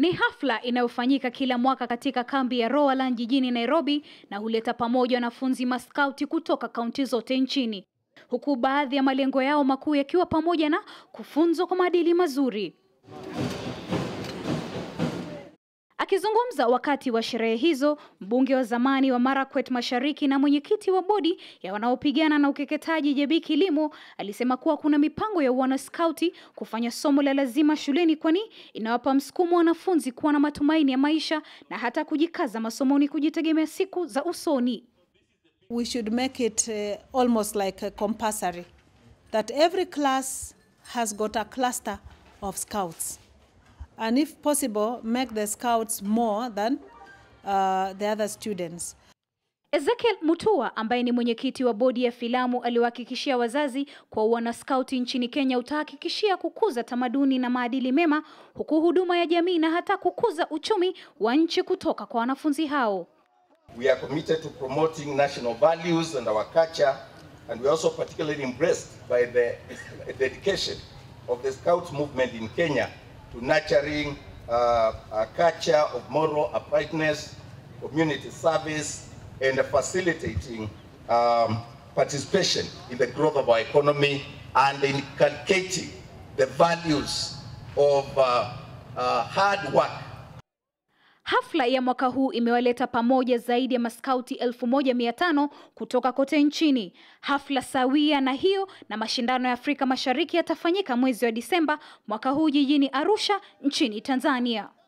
Ni hafla inayofanyika kila mwaka katika kambi ya Roaland jijini Nairobi na huleta pamoja wanafunzi maskauti kutoka kaunti zote nchini, huku baadhi ya malengo yao makuu yakiwa pamoja na kufunzwa kwa maadili mazuri Akizungumza wakati wa sherehe hizo, mbunge wa zamani wa Marakwet Mashariki na mwenyekiti wa bodi ya wanaopigana na ukeketaji Jebi Kilimo alisema kuwa kuna mipango ya wanaskauti kufanya somo la lazima shuleni, kwani inawapa msukumo wanafunzi kuwa na matumaini ya maisha na hata kujikaza masomoni, kujitegemea siku za usoni. We should make it uh, almost like a compulsory that every class has got a cluster of scouts and if possible, make the scouts more than uh, the other students. Ezekiel Mutua ambaye ni mwenyekiti wa bodi ya filamu aliwahakikishia wazazi kwa wana scout nchini Kenya utahakikishia kukuza tamaduni na maadili mema huku huduma ya jamii na hata kukuza uchumi wa nchi kutoka kwa wanafunzi hao. We are committed to promoting national values and our culture and we are also particularly impressed by the dedication of the scout movement in Kenya to nurturing uh, a culture of moral uprightness, community service, and facilitating um, participation in the growth of our economy and inculcating the values of uh, uh, hard work Hafla ya mwaka huu imewaleta pamoja zaidi ya maskauti 1500 kutoka kote nchini. Hafla sawia na hiyo na mashindano ya Afrika Mashariki yatafanyika mwezi wa Disemba mwaka huu jijini Arusha nchini Tanzania.